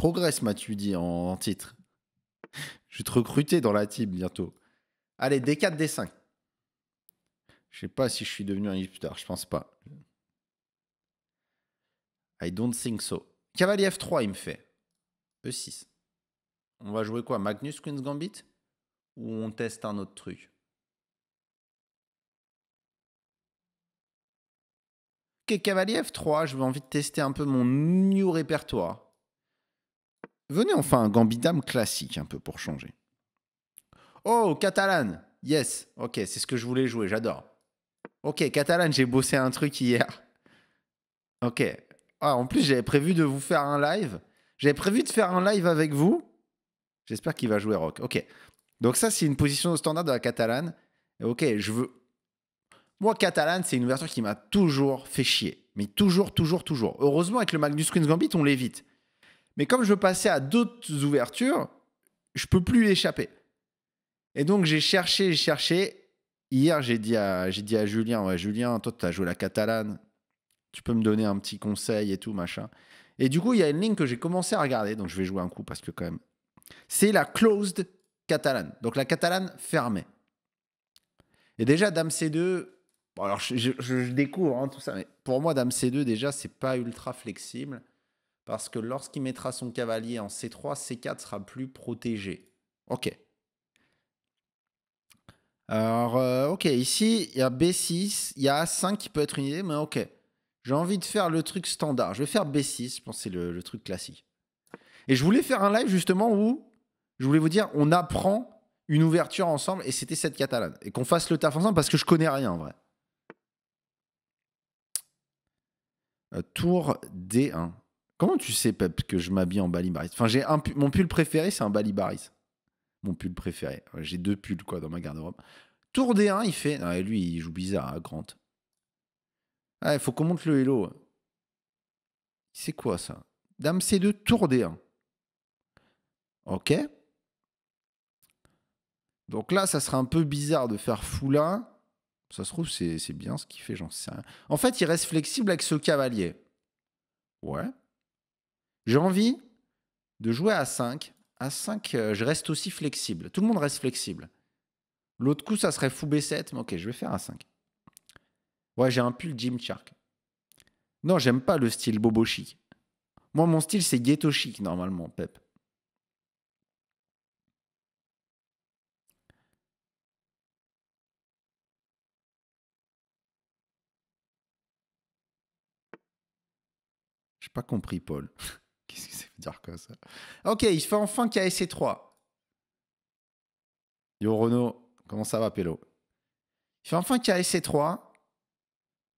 Progresse, m'as-tu dit en, titre. Je vais te recruter dans la team bientôt. Allez, D4, D5. Je sais pas si je suis devenu un hipster, je pense pas. I don't think so. Cavalier F3, il me fait. E6. On va jouer quoi Magnus Queen's Gambit Ou on teste un autre truc Ok, cavalier F3, je vais envie de tester un peu mon new répertoire. Venez, enfin un Gambidam classique un peu pour changer. Oh, Catalan Yes, ok, c'est ce que je voulais jouer, j'adore. Ok, Catalan, j'ai bossé un truc hier. Ok. Ah, en plus, j'avais prévu de vous faire un live. J'avais prévu de faire un live avec vous. J'espère qu'il va jouer rock. Ok. Donc ça, c'est une position standard de la Catalan. Ok, je veux... Moi, Catalan, c'est une ouverture qui m'a toujours fait chier. Mais toujours, toujours, toujours. Heureusement, avec le Magnus Queen's Gambit, on l'évite. Mais comme je veux passer à d'autres ouvertures, je peux plus échapper. Et donc j'ai cherché, j'ai cherché. Hier, j'ai dit à, j'ai dit à Julien, ouais, Julien, toi, tu as joué la catalane. Tu peux me donner un petit conseil et tout, machin. Et du coup, il y a une ligne que j'ai commencé à regarder, donc je vais jouer un coup parce que quand même. C'est la closed catalane. Donc la catalane fermée. Et déjà, Dame C2, alors je, je, découvre hein, tout ça, mais pour moi, Dame C2, déjà, c'est pas ultra flexible parce que lorsqu'il mettra son cavalier en C3, C4 sera plus protégé. Ok. Alors, euh, ok, ici, il y a B6, il y a A5 qui peut être une idée, mais ok. J'ai envie de faire le truc standard. Je vais faire B6, je pense que c'est le, truc classique. Et je voulais faire un live justement où je voulais vous dire, on apprend une ouverture ensemble, et c'était cette catalane. Et qu'on fasse le taf ensemble, parce que je connais rien en vrai. Euh, tour D1. Comment tu sais, Pep, que je m'habille en Balibaris Enfin, j'ai mon pull préféré, c'est un Balibaris. Mon pull préféré. J'ai deux pulls, quoi, dans ma garde-robe. Tour des 1, il fait. Non, ah, lui, il joue bizarre, à hein, Grant. Ah, il faut qu'on monte le hélo. C'est quoi ça Dame C2, tour d 1. Ok. Donc là, ça serait un peu bizarre de faire fou là. Ça se trouve, c'est bien ce qu'il fait, j'en sais rien. En fait, il reste flexible avec ce cavalier. Ouais. J'ai envie de jouer à 5. À 5, euh, je reste aussi flexible. Tout le monde reste flexible. L'autre coup, ça serait fou B7, mais ok, je vais faire à 5. Ouais, j'ai un pull Jim Shark. Non, j'aime pas le style bobo chic. Moi, mon style, c'est ghetto chic, normalement, Pep. J'ai pas compris, Paul. Qu'est-ce que ça veut dire quoi, ça Ok, il fait enfin KSC3. Yo Renault, comment ça va, Pélo Il fait enfin KSC3.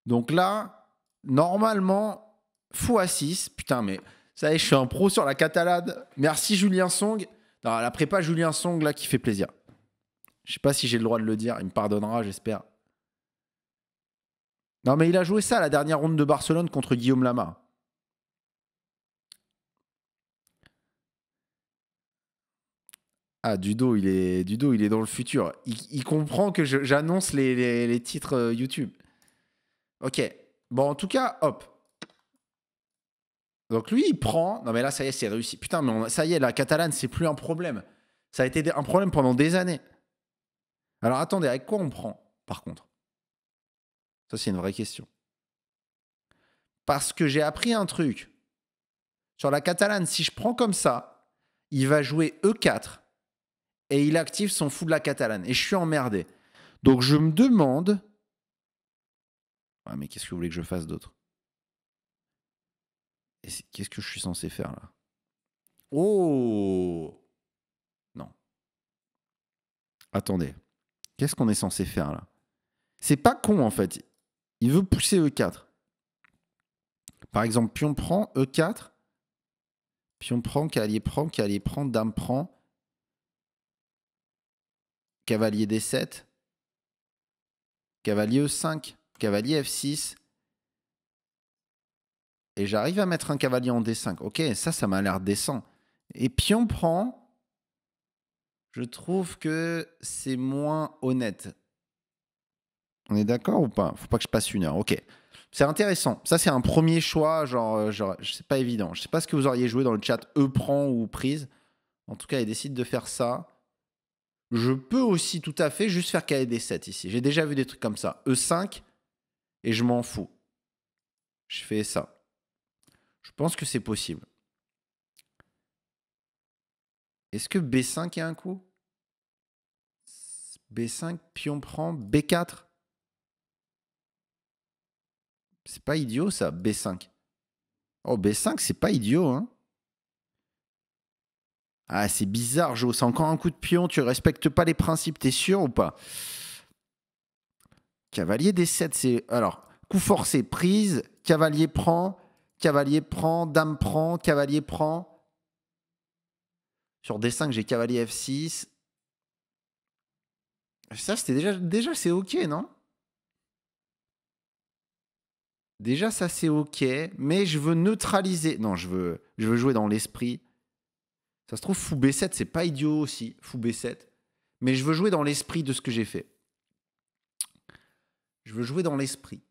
Donc là, normalement, fou à 6. Putain, mais ça y est, je suis un pro sur la catalade. Merci Julien Song. la prépa Julien Song, là, qui fait plaisir. Je ne sais pas si j'ai le droit de le dire. Il me pardonnera, j'espère. Non, mais il a joué ça la dernière ronde de Barcelone contre Guillaume Lama. Ah, Dudo, il est, Dudo, il est dans le futur. Il, comprend que j'annonce les, titres euh, YouTube. Ok. Bon, en tout cas, hop. Donc lui, il prend. Non, mais là, ça y est, c'est réussi. Putain, mais ça y est, la catalane, c'est plus un problème. Ça a été un problème pendant des années. Alors attendez, avec quoi on prend, par contre Ça, c'est une vraie question. Parce que j'ai appris un truc. Sur la catalane, si je prends comme ça, il va jouer E4 et il active son fou de la catalane. Et je suis emmerdé. Donc je me demande. mais qu'est-ce que vous voulez que je fasse d'autre Qu'est-ce que je suis censé faire là Oh Non. Attendez. Qu'est-ce qu'on est censé faire là C'est pas con en fait. Il veut pousser E4. Par exemple, pion prend, E4. Pion prend, cavalier prend, cavalier prend, dame prend cavalier D7, cavalier E5, cavalier F6. Et j'arrive à mettre un cavalier en D5. Ok, ça, ça m'a l'air décent. Et pion prend, je trouve que c'est moins honnête. On est d'accord ou pas Faut pas que je passe une heure. Ok. C'est intéressant. Ça, c'est un premier choix. Genre, euh, genre c'est pas évident. Je sais pas ce que vous auriez joué dans le chat. E prend ou prise. En tout cas, il décide de faire ça je peux aussi tout à fait juste faire KD7 ici. J'ai déjà vu des trucs comme ça. E5, et je m'en fous. Je fais ça. Je pense que c'est possible. Est-ce que B5 est un coup B5, pion prend, B4. C'est pas idiot ça, B5. Oh, B5, c'est pas idiot, hein. Ah, c'est bizarre, Joe. C'est encore un coup de pion. Tu respectes pas les principes, t'es sûr ou pas Cavalier des 7, c'est. Alors, coup forcé, prise. Cavalier prend. Cavalier prend. Dame prend. Cavalier prend. Sur D5, j'ai cavalier F6. Ça, c'était déjà. Déjà, c'est OK, non Déjà, ça, c'est OK. Mais je veux neutraliser. Non, je veux, je veux jouer dans l'esprit. Ça se trouve, fou B7, c'est pas idiot aussi, fou B7. Mais je veux jouer dans l'esprit de ce que j'ai fait. Je veux jouer dans l'esprit.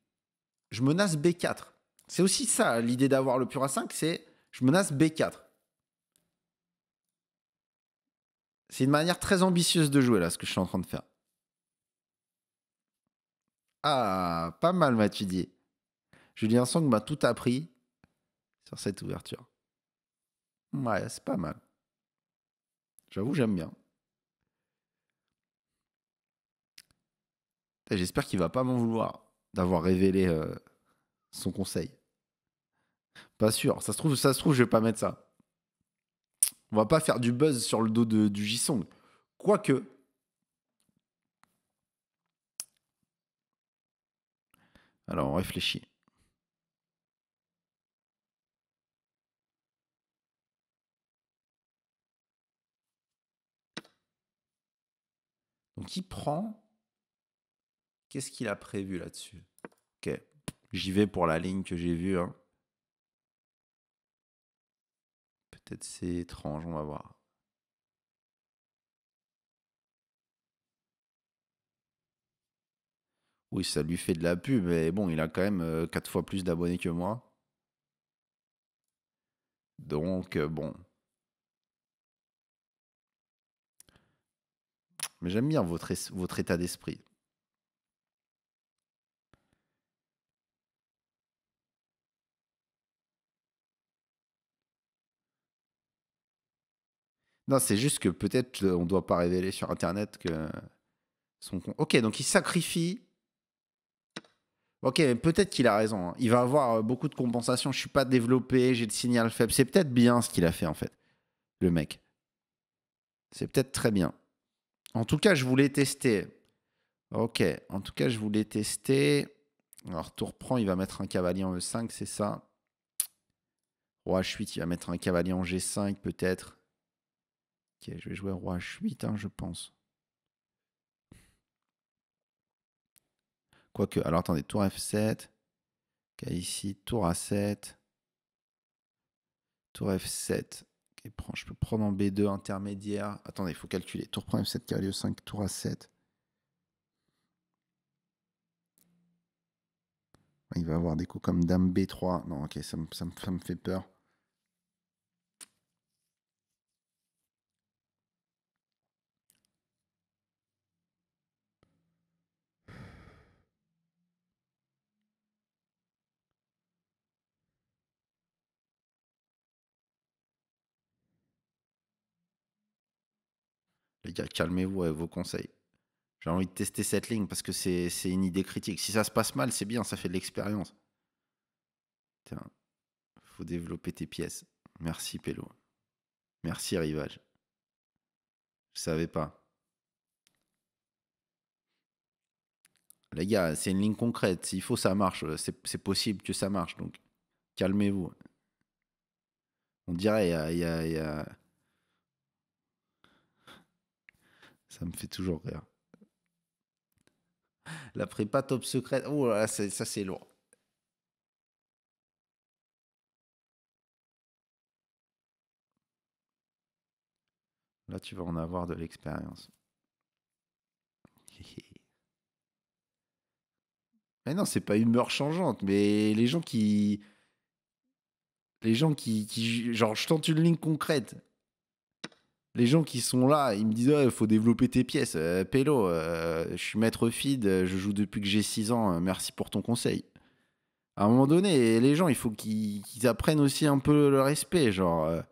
Je menace B4. C'est aussi ça, l'idée d'avoir le pur A5, c'est je menace B4. C'est une manière très ambitieuse de jouer, là, ce que je suis en train de faire. Ah, pas mal, Mathieu dit. Julien Sang m'a tout appris sur cette ouverture. Ouais, c'est pas mal. J'avoue, j'aime bien. J'espère qu'il va pas m'en vouloir d'avoir révélé euh, son conseil. Pas sûr. Ça se trouve, ça se trouve, je vais pas mettre ça. On va pas faire du buzz sur le dos de, du song Quoique. Alors, on réfléchit. Donc il prend. Qu'est-ce qu'il a prévu là-dessus Ok, j'y vais pour la ligne que j'ai vue. Hein. Peut-être c'est étrange, on va voir. Oui, ça lui fait de la pub, mais bon, il a quand même 4 euh, fois plus d'abonnés que moi. Donc, euh, bon, Mais j'aime bien votre, votre état d'esprit. Non, c'est juste que peut-être euh, on ne doit pas révéler sur Internet que son Ok, donc il sacrifie. Ok, peut-être qu'il a raison. Hein. Il va avoir euh, beaucoup de compensation. Je ne suis pas développé, j'ai le signal faible. C'est peut-être bien ce qu'il a fait en fait, le mec. C'est peut-être très bien. En tout cas, je voulais tester. Ok, en tout cas, je voulais tester. Alors, tour prend, il va mettre un cavalier en E5, c'est ça Roi H8, il va mettre un cavalier en G5, peut-être. Ok, je vais jouer Roi H8, hein, je pense. Quoique, alors attendez, tour F7. Ok, ici, tour A7. Tour F7 je peux prendre en B2 intermédiaire. Attendez, il faut calculer. Tour prend F7, cavalier 5, tour A7. Il va avoir des coups comme dame B3. Non, ok, ça me fait peur. calmez-vous avec vos conseils. J'ai envie de tester cette ligne parce que c'est une idée critique. Si ça se passe mal, c'est bien, ça fait de l'expérience. Tiens, faut développer tes pièces. Merci, Pélo. Merci, Rivage. Je savais pas. Les gars, c'est une ligne concrète. S'il faut, ça marche. C'est possible que ça marche. Donc, calmez-vous. On dirait, il y a Ça me fait toujours rire. La prépa top secrète. Oh là, ça c'est lourd. Là, tu vas en avoir de l'expérience. Mais non, c'est pas humeur changeante, mais les gens qui. Les gens qui. qui genre, je tente une ligne concrète les gens qui sont là, ils me disent il ah, faut développer tes pièces. Euh, Pélo, euh, je suis maître feed, euh, je joue depuis que j'ai 6 ans, merci pour ton conseil. À un moment donné, les gens, il faut qu'ils apprennent aussi un peu le respect. Genre.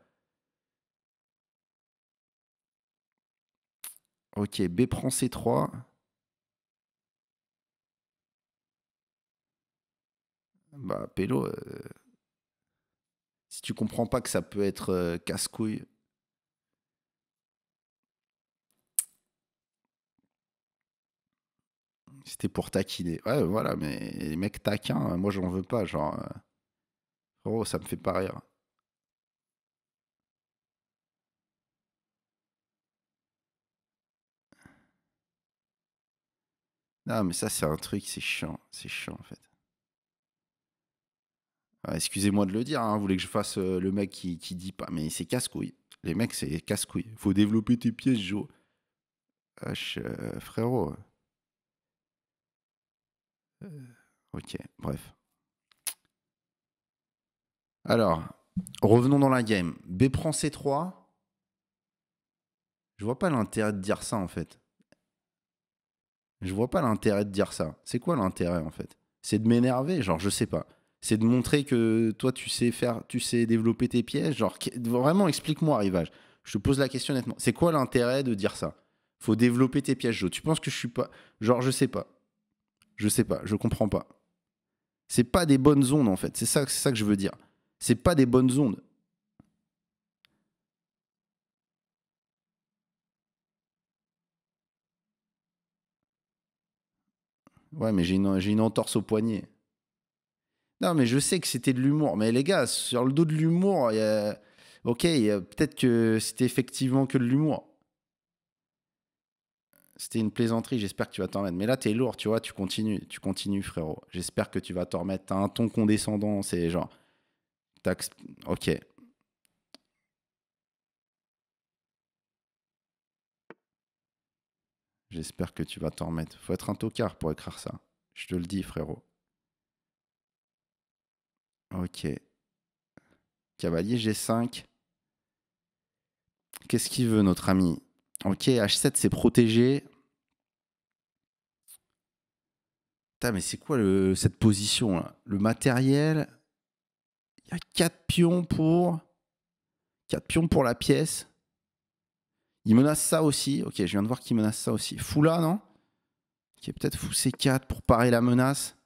Ok, B prend C3. Bah, Pélo, si tu comprends pas que ça peut être casse-couille. C'était pour taquiner. Ouais, voilà, mais les mecs taquins, euh, moi j'en veux pas. Genre, oh, ça me fait pas rire. Non, mais ça, c'est un truc, c'est chiant. C'est chiant, en fait. Ah, excusez-moi de le dire, hein, vous voulez que je fasse euh, le mec qui, dit pas, mais c'est casse-couille. Les mecs, c'est casse-couille. Faut développer tes pièces, Joe. frérot. Euh, ok, bref. Alors, revenons dans la game. B prend C3. Je vois pas l'intérêt de dire ça en fait. Je vois pas l'intérêt de dire ça. C'est quoi l'intérêt en fait C'est de m'énerver, genre je sais pas. C'est de montrer que toi tu sais faire, tu sais développer tes pièges, genre vraiment explique-moi rivage. Je te pose la question nettement. C'est quoi l'intérêt de dire ça Faut développer tes pièges, Joe. Tu penses que je suis pas genre je sais pas. Je sais pas, je comprends pas. C'est pas des bonnes ondes en fait, c'est ça, ça que je veux dire. C'est pas des bonnes ondes. Ouais, mais j'ai une, entorse au poignet. Non, mais je sais que c'était de l'humour. Mais les gars, sur le dos de l'humour, ok, peut-être que c'était effectivement que de l'humour. C'était une plaisanterie, j'espère que tu vas t'en remettre. Mais là, t'es lourd, tu vois, tu continues, tu continues, frérot. J'espère que tu vas t'en remettre. T'as un ton condescendant, c'est genre. Ok. J'espère que tu vas t'en remettre. Faut être un tocard pour écrire ça. Je te le dis, frérot. Ok. Cavalier G5. Qu'est-ce qu'il veut, notre ami Ok, H7, c'est protégé. mais c'est quoi cette position là Le matériel, il y a 4 pions pour 4 pions pour la pièce. Il menace ça aussi. Ok, je viens de voir qu'il menace ça aussi. Fou là, non Qui est peut-être fou C4 pour parer la menace.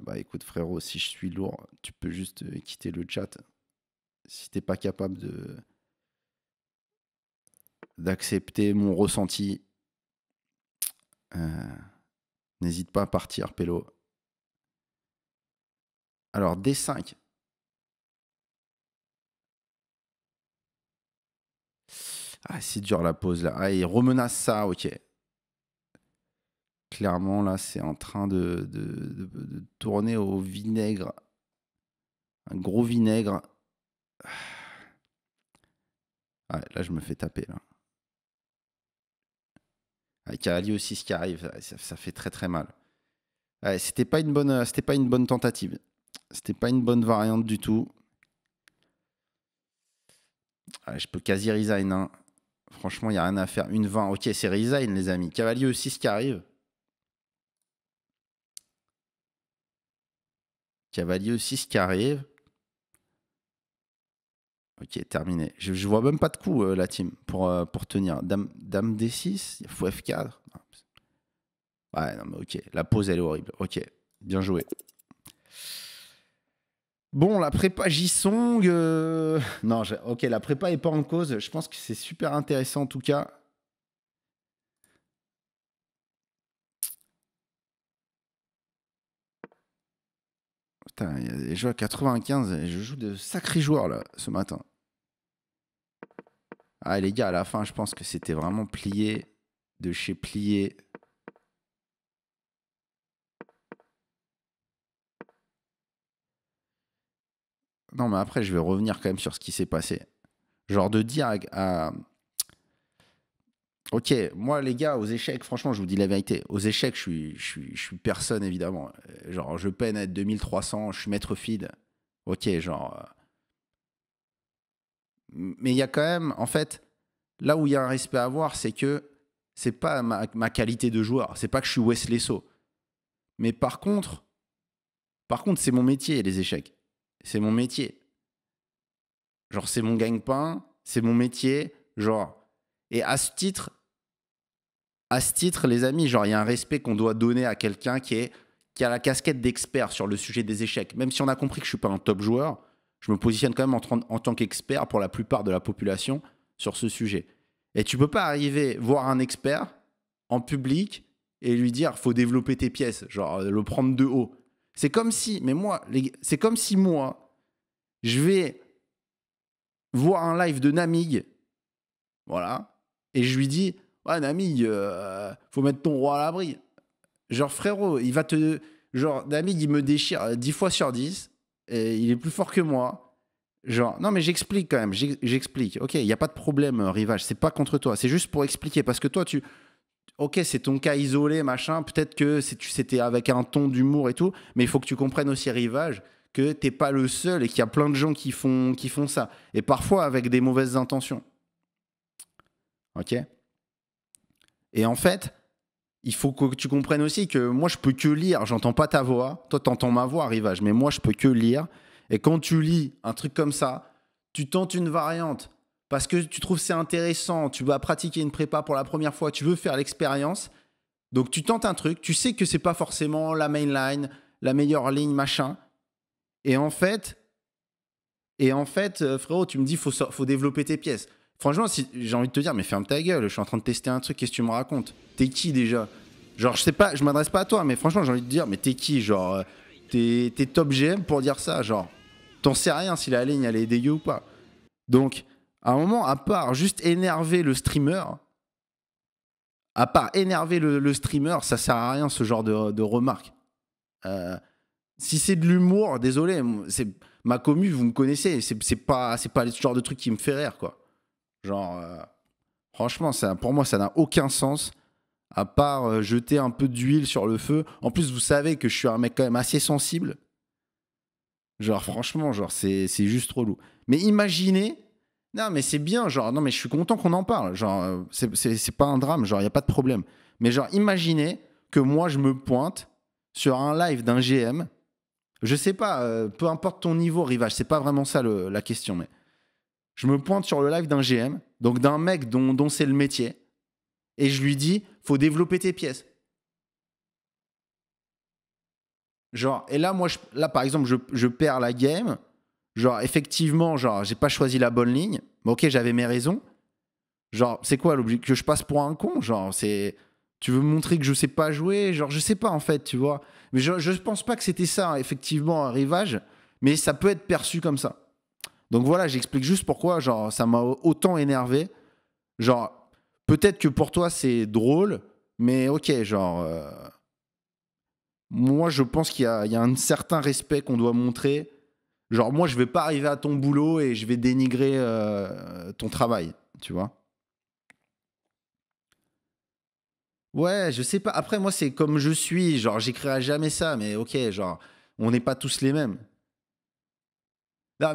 bah écoute frérot, si je suis lourd, tu peux juste euh, quitter le chat. Si t'es pas capable de d'accepter mon ressenti, euh, n'hésite pas à partir, Pélo. Alors D5. Ah c'est dur la pause là. Ah il remenace ça, ok clairement, là, c'est en train de, tourner au vinaigre. Un gros vinaigre. Ah, là, je me fais taper, là. aussi, ce qui arrive, ça, fait très très mal. c'était pas une bonne, euh, c'était pas une bonne tentative. C'était pas une bonne variante du tout. je peux quasi resign. Hein. Franchement, il n'y a rien à faire. Une 20. Ok, c'est resign, les amis. Cavalier aussi, ce qui arrive. Cavalier 6 qui arrive. Ok, terminé. Je, vois même pas de coup, euh, la team, pour, euh, pour tenir. Dame, dame D6, il faut F4. Ouais, non, mais ok. La pause, elle est horrible. Ok, bien joué. Bon, la prépa J-Song, euh, Non, ok, la prépa est pas en cause. Je pense que c'est super intéressant en tout cas. Putain, il joue à 95 et je joue de sacrés joueurs là ce matin. Ah les gars, à la fin, je pense que c'était vraiment plié de chez plié. Non mais après, je vais revenir quand même sur ce qui s'est passé. Genre de dire à Ok, moi les gars, aux échecs, franchement, je vous dis la vérité. Aux échecs, je suis, je suis, je suis personne, évidemment. Euh, genre, je peine à être 2300, je suis maître feed. Ok, genre. Euh, mais il y a quand même, en fait, là où il y a un respect à avoir, c'est que c'est pas ma, qualité de joueur. C'est pas que je suis Wesley So. Mais par contre, par contre, c'est mon métier, les échecs. C'est mon métier. Genre, c'est mon gagne-pain, c'est mon métier. Genre. Et à ce titre, à ce titre, les amis, genre, il y a un respect qu'on doit donner à quelqu'un qui, est, qui a la casquette d'expert sur le sujet des échecs. Même si on a compris que je ne suis pas un top joueur, je me positionne quand même en, en tant qu'expert pour la plupart de la population sur ce sujet. Et tu peux pas arriver voir un expert en public et lui dire faut développer tes pièces, genre euh, le prendre de haut. C'est comme si, mais moi, c'est comme si moi, je vais voir un live de Namig, voilà, et je lui dis Ouais, Nami, euh, faut mettre ton roi à l'abri. Genre, frérot, il va te. Genre, Nami, il me déchire 10 euh, fois sur 10. Et il est plus fort que moi. Genre, non, mais j'explique quand même. J'explique. Ok, il n'y a pas de problème, euh, Rivage. C'est pas contre toi. C'est juste pour expliquer. Parce que toi, tu. Ok, c'est ton cas isolé, machin. Peut-être que c'était avec un ton d'humour et tout. Mais il faut que tu comprennes aussi, Rivage, que t'es pas le seul et qu'il y a plein de gens qui font, qui font ça. Et parfois avec des mauvaises intentions. Ok? Et en fait, il faut que tu comprennes aussi que moi, je peux que lire. J'entends pas ta voix. Toi, entends ma voix, Rivage. Mais moi, je peux que lire. Et quand tu lis un truc comme ça, tu tentes une variante parce que tu trouves c'est intéressant. Tu vas pratiquer une prépa pour la première fois. Tu veux faire l'expérience. Donc, tu tentes un truc. Tu sais que c'est pas forcément la mainline, la meilleure ligne, machin. Et en fait, et en fait, euh, frérot, tu me dis faut faut développer tes pièces. Franchement, j'ai envie de te dire, mais ferme ta gueule, je suis en train de tester un truc, qu'est-ce que tu me racontes T'es qui déjà Genre, je sais pas, je m'adresse pas à toi, mais franchement, j'ai envie de te dire, mais t'es qui Genre, euh, t'es, top GM pour dire ça, genre, t'en sais rien si la ligne elle est dégueu ou pas. Donc, à un moment, à part juste énerver le streamer, à part énerver le, streamer, ça sert à rien ce genre de, remarque. Euh, si c'est de l'humour, désolé, c'est ma commu, vous me connaissez, c'est, c'est pas, c'est pas ce genre de truc qui me fait rire, quoi. Genre, euh, franchement, ça, pour moi, ça n'a aucun sens à part euh, jeter un peu d'huile sur le feu. En plus, vous savez que je suis un mec quand même assez sensible. Genre, franchement, genre, c'est juste trop lourd. Mais imaginez. Non, mais c'est bien, genre, non, mais je suis content qu'on en parle. Genre, euh, c'est pas un drame, genre, il n'y a pas de problème. Mais genre, imaginez que moi, je me pointe sur un live d'un GM. Je sais pas, peu importe ton niveau, Rivage, c'est pas vraiment ça la question, mais je me pointe sur le live d'un GM, donc d'un mec dont, c'est le métier, et je lui dis, faut développer tes pièces. Genre, et là, moi, là, par exemple, je, perds la game. Genre, effectivement, genre, j'ai pas choisi la bonne ligne. Mais ok, j'avais mes raisons. Genre, c'est quoi l'objet que je passe pour un con Genre, c'est. Tu veux montrer que je sais pas jouer Genre, je sais pas, en fait, tu vois. Mais je, je pense pas que c'était ça, effectivement, un rivage. Mais ça peut être perçu comme ça. Donc voilà, j'explique juste pourquoi genre, ça m'a autant énervé. Genre, peut-être que pour toi c'est drôle, mais ok, genre. Euh, moi, je pense qu'il y, a un certain respect qu'on doit montrer. Genre, moi, je vais pas arriver à ton boulot et je vais dénigrer euh, ton travail, tu vois. Ouais, je sais pas. Après, moi, c'est comme je suis. Genre, j'écrirai jamais ça, mais ok, genre, on n'est pas tous les mêmes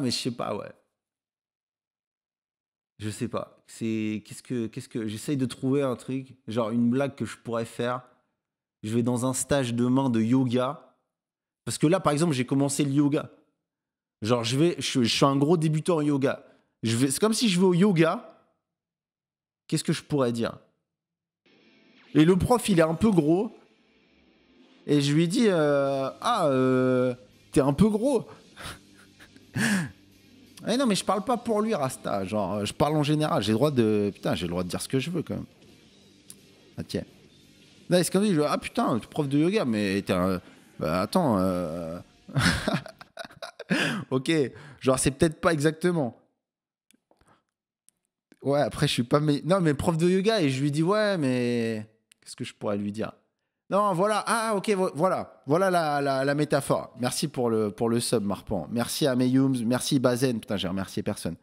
mais je sais pas, ouais. Je sais pas. C'est qu'est-ce que qu'est-ce que j'essaye de trouver un truc, genre une blague que je pourrais faire. Je vais dans un stage demain de yoga parce que là, par exemple, j'ai commencé le yoga. Genre, je vais, je, suis un gros débutant en yoga. Je vais, c'est comme si je vais au yoga. Qu'est-ce que je pourrais dire Et le prof, il est un peu gros. Et je lui dis, euh, ah, euh, t'es un peu gros. Eh non, mais je parle pas pour lui, Rasta. Genre, je parle en général. J'ai le droit de. Putain, j'ai le droit de dire ce que je veux quand même. Ah tiens. Là, est-ce qu'on dit Ah putain, prof de yoga, mais t'es bah, attends. Euh. ok, genre, c'est peut-être pas exactement. Ouais, après, je suis pas. Non, mais prof de yoga, et je lui dis Ouais, mais. Qu'est-ce que je pourrais lui dire non, voilà. Ah, ok, voilà. Voilà la, métaphore. Merci pour le, pour le sub, Marpan. Merci à Mayums. Merci Bazen. Putain, j'ai remercié personne.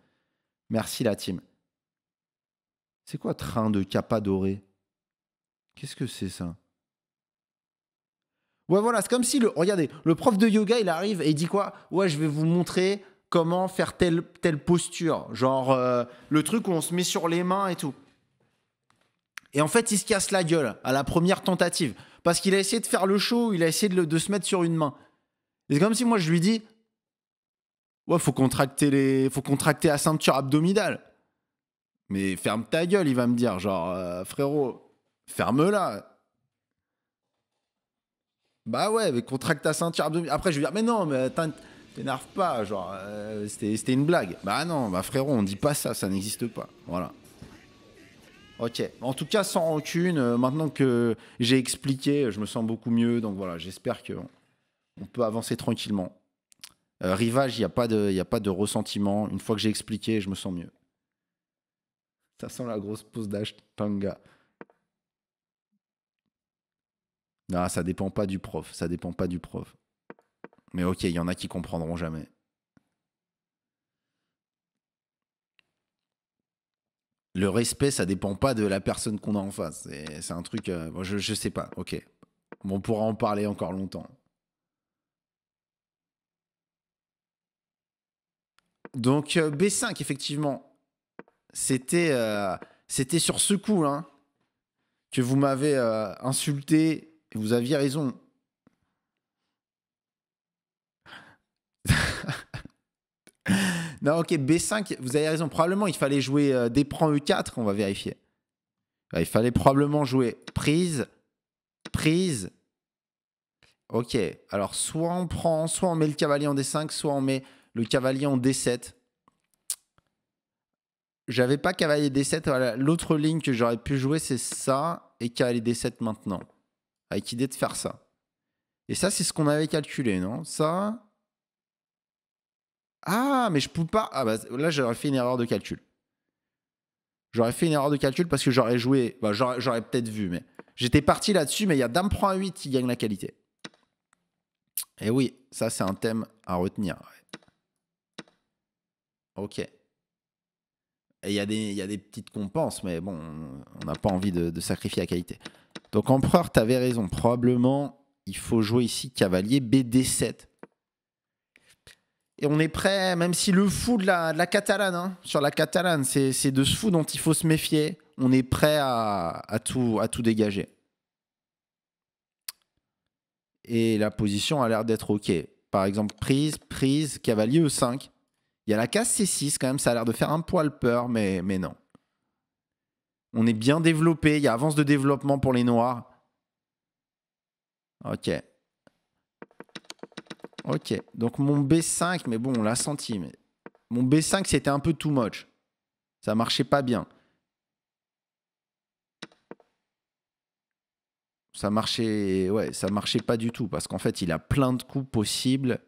Merci la team. C'est quoi train de capa doré Qu'est-ce que c'est ça Ouais, voilà, c'est comme si le. Regardez, le prof de yoga, il arrive et il dit quoi Ouais, je vais vous montrer comment faire telle, telle posture. Genre, euh, le truc où on se met sur les mains et tout. Et en fait, il se casse la gueule à la première tentative. Parce qu'il a essayé de faire le show, il a essayé de, de se mettre sur une main. C'est comme si moi je lui dis Ouais, faut contracter, les... faut contracter la ceinture abdominale. Mais ferme ta gueule, il va me dire. Genre, euh, frérot, ferme-la. Bah ouais, mais contracte ta ceinture abdominale. Après, je lui dire Mais non, mais t'énerve pas. Genre, euh, c'était une blague. Bah non, bah frérot, on dit pas ça, ça n'existe pas. Voilà. Ok. En tout cas, sans aucune, euh, maintenant que j'ai expliqué, euh, je me sens beaucoup mieux. Donc voilà, j'espère qu'on on peut avancer tranquillement. Euh, rivage, il n'y a, pas de, y a pas de ressentiment. Une fois que j'ai expliqué, je me sens mieux. Ça sent la grosse pause tanga. Non, ça dépend pas du prof. Ça dépend pas du prof. Mais ok, il y en a qui comprendront jamais. le respect, ça dépend pas de la personne qu'on a en face. C'est un truc, euh, je, sais pas, ok. on pourra en parler encore longtemps. Donc euh, B5, effectivement, c'était euh, c'était sur ce coup hein, que vous m'avez insulté. Et vous aviez raison. Non, ok, B5, vous avez raison. Probablement, il fallait jouer d euh, des prend E4, on va vérifier. Il fallait probablement jouer prise, prise. Ok, alors soit on prend, soit on met le cavalier en D5, soit on met le cavalier en D7. J'avais pas cavalier D7, l'autre ligne que j'aurais pu jouer c'est ça, et cavalier D7 maintenant. Avec l'idée de faire ça. Et ça c'est ce qu'on avait calculé, non Ça, ah, mais je peux pas. Ah, bah, là, j'aurais fait une erreur de calcul. J'aurais fait une erreur de calcul parce que j'aurais joué. Bah, j'aurais peut-être vu, mais j'étais parti là-dessus. Mais il y a Dame prend 8 qui gagne la qualité. Et eh oui, ça, c'est un thème à retenir. Ok. Et il y, y, a des petites compenses, mais bon, on n'a pas envie de, sacrifier la qualité. Donc, empereur, avais raison. Probablement, il faut jouer ici cavalier BD7. Et on est prêt, même si le fou de la, catalane, hein, sur la catalane, c'est de ce fou dont il faut se méfier. On est prêt à, tout, à tout dégager. Et la position a l'air d'être OK. Par exemple, prise, prise, cavalier E5. Il y a la case C6 quand même, ça a l'air de faire un poil peur, mais, mais non. On est bien développé, il y a avance de développement pour les noirs. Ok. Ok, donc mon B5, mais bon, on l'a senti. Mais... Mon B5, c'était un peu too much. Ça marchait pas bien. Ça marchait, ouais, ça marchait pas du tout parce qu'en fait, il a plein de coups possibles.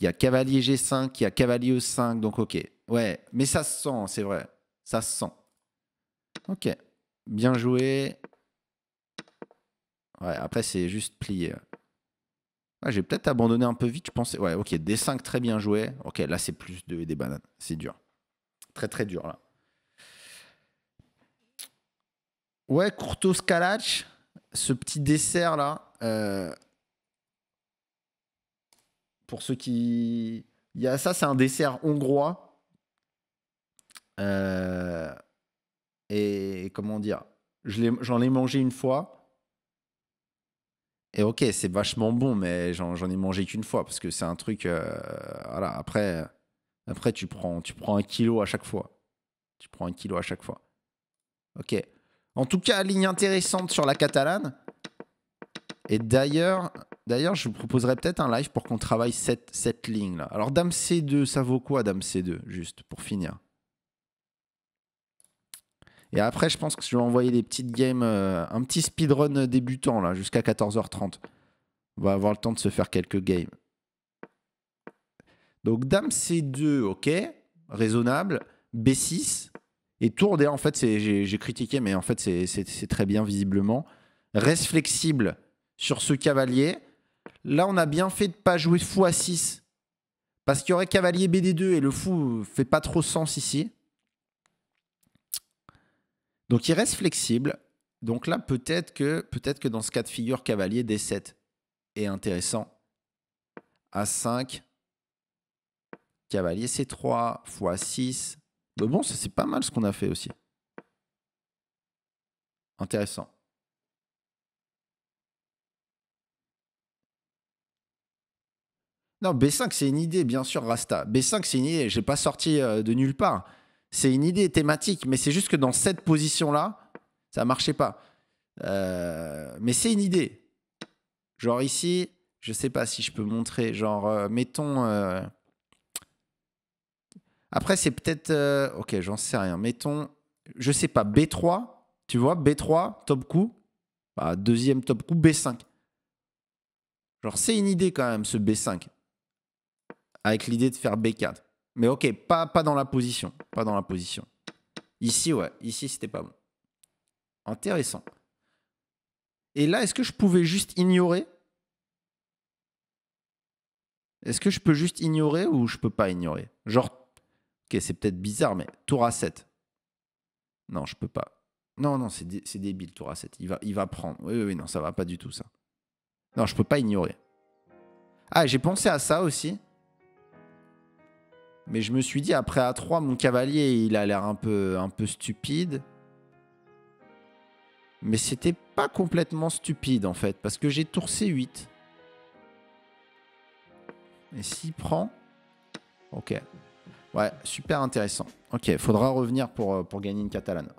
Il y a cavalier G5, il y a cavalier E5, donc ok. Ouais, mais ça se sent, c'est vrai. Ça se sent. Ok, bien joué. Ouais, après, c'est juste plier j'ai peut-être abandonné un peu vite, je pensais. Ouais, ok, des 5 très bien joué. Ok, là c'est plus et des bananes. C'est dur. Très très dur là. Ouais, Kurto ce petit dessert là. Euh, pour ceux qui. Il y a ça, c'est un dessert hongrois. Euh, et comment dire J'en ai mangé une fois. Et ok, c'est vachement bon, mais j'en ai mangé qu'une fois parce que c'est un truc. Euh, voilà, après, après tu, prends, tu prends un kilo à chaque fois. Tu prends un kilo à chaque fois. Ok. En tout cas, ligne intéressante sur la catalane. Et d'ailleurs, d'ailleurs, je vous proposerai peut-être un live pour qu'on travaille cette, cette ligne-là. Alors, Dame C2, ça vaut quoi, Dame C2, juste pour finir et après, je pense que je vais envoyer des petites games, euh, un petit speedrun débutant, là, jusqu'à 14h30. On va avoir le temps de se faire quelques games. Donc, Dame C2, ok, raisonnable. B6. Et tour D, en fait, j'ai critiqué, mais en fait, c'est très bien, visiblement. Reste flexible sur ce cavalier. Là, on a bien fait de pas jouer fou à 6. Parce qu'il y aurait cavalier BD2 et le fou fait pas trop sens ici. Donc il reste flexible. Donc là, peut-être que, peut que dans ce cas de figure, cavalier D7 est intéressant. A5, cavalier C3, x6. Mais bon, c'est pas mal ce qu'on a fait aussi. Intéressant. Non, B5, c'est une idée, bien sûr, Rasta. B5, c'est une idée. Je n'ai pas sorti euh, de nulle part c'est une idée thématique, mais c'est juste que dans cette position-là, ça ne marchait pas. Euh, mais c'est une idée. Genre ici, je ne sais pas si je peux montrer. Genre, euh, mettons. Euh, après, c'est peut-être. Ok, j'en sais rien. Mettons, je ne sais pas, B3. Tu vois, B3, top coup. Bah, deuxième top coup, B5. Genre, c'est une idée quand même, ce B5. Avec l'idée de faire B4. Mais ok, pas, pas dans la position. Pas dans la position. Ici, ouais. Ici, c'était pas bon. Intéressant. Et là, est-ce que je pouvais juste ignorer Est-ce que je peux juste ignorer ou je peux pas ignorer Genre, ok, c'est peut-être bizarre, mais tour à 7. Non, je peux pas. Non, non, c'est débile, tour à 7. Il va, il va prendre. Oui, oui, oui, non, ça va pas du tout, ça. Non, je peux pas ignorer. Ah, j'ai pensé à ça aussi. Mais je me suis dit, après A3, mon cavalier, il a l'air un peu, un peu stupide. Mais c'était pas complètement stupide en fait, parce que j'ai tourné C8. Et s'il prend. Ok. Ouais, super intéressant. Ok, faudra revenir pour, euh, pour gagner une catalane.